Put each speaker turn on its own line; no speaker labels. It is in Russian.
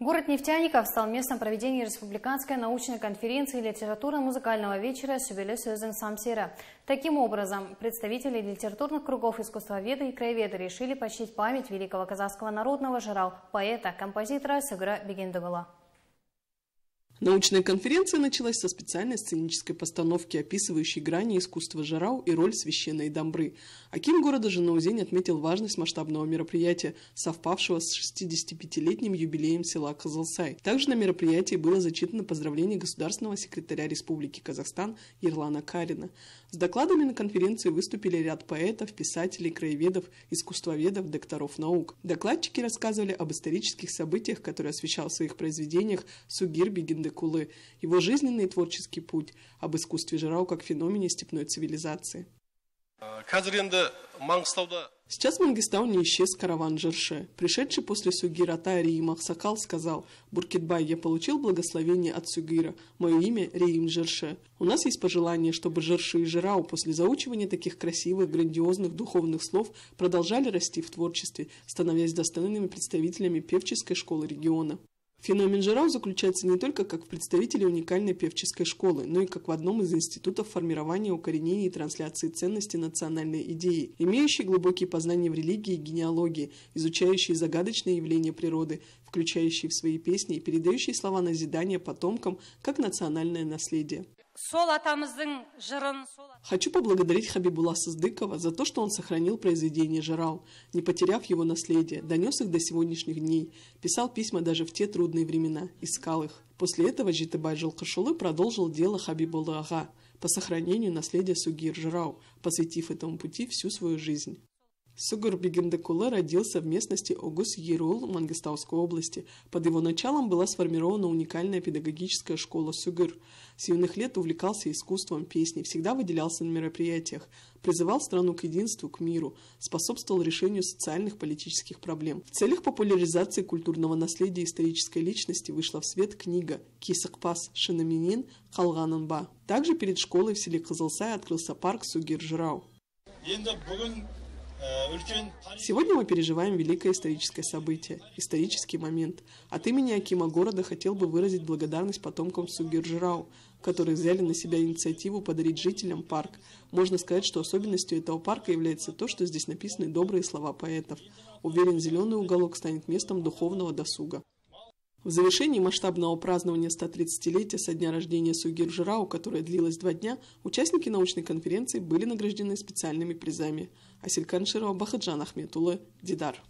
Город Нефтяников стал местом проведения Республиканской научной конференции литературно-музыкального вечера «Сюбелес Сюзен Самсира». Таким образом, представители литературных кругов искусствоведы и краеведы решили почтить память великого казахского народного жирал, поэта, композитора Сыгра Бегендугала.
Научная конференция началась со специальной сценической постановки, описывающей грани искусства Жарау и роль священной Дамбры. Аким города Жанаузень отметил важность масштабного мероприятия, совпавшего с 65-летним юбилеем села Казалсай. Также на мероприятии было зачитано поздравление государственного секретаря Республики Казахстан Ерлана Карина. С докладами на конференции выступили ряд поэтов, писателей, краеведов, искусствоведов, докторов наук. Докладчики рассказывали об исторических событиях, которые освещал в своих произведениях Сугир Бегендер годы Кулы, его жизненный и творческий путь, об искусстве Жирау как феномене степной цивилизации. Э, Сейчас в Мангистау не исчез караван Жирше, Пришедший после Сюгира, Тари и Махсакал сказал, «Буркитбай, я получил благословение от Сюгира. Мое имя Реим Жирше. У нас есть пожелание, чтобы Жерше и Жирау после заучивания таких красивых, грандиозных духовных слов продолжали расти в творчестве, становясь достойными представителями певческой школы региона». Феномен Жирау заключается не только как в представителе уникальной певческой школы, но и как в одном из институтов формирования, укоренения и трансляции ценности национальной идеи, имеющий глубокие познания в религии и генеалогии, изучающий загадочные явления природы, включающий в свои песни и передающий слова назидания потомкам как национальное наследие. Хочу поблагодарить Хабибула Сыздыкова за то, что он сохранил произведение «Жирал», не потеряв его наследие, донес их до сегодняшних дней, писал письма даже в те трудные времена, искал их. После этого Житыбай Жилкашулы продолжил дело Хабибула Ага по сохранению наследия Сугир Жирау, посвятив этому пути всю свою жизнь. Сугур Декула родился в местности Огус-Ерул Мангистауской области. Под его началом была сформирована уникальная педагогическая школа Сугур. С юных лет увлекался искусством песни, всегда выделялся на мероприятиях, призывал страну к единству, к миру, способствовал решению социальных политических проблем. В целях популяризации культурного наследия исторической личности вышла в свет книга «Кисакпас Шинаминин Халгананба». Также перед школой в селе Казалсай открылся парк Сугир-Жрау. Сегодня мы переживаем великое историческое событие, исторический момент. От имени Акима города хотел бы выразить благодарность потомкам Сугиржирау, которые взяли на себя инициативу подарить жителям парк. Можно сказать, что особенностью этого парка является то, что здесь написаны добрые слова поэтов. Уверен, зеленый уголок станет местом духовного досуга. В завершении масштабного празднования 130-летия со дня рождения Сугир Жирау, которое длилось два дня, участники научной конференции были награждены специальными призами. Асилькан Широва, Бахаджан Ахметулы, Дидар.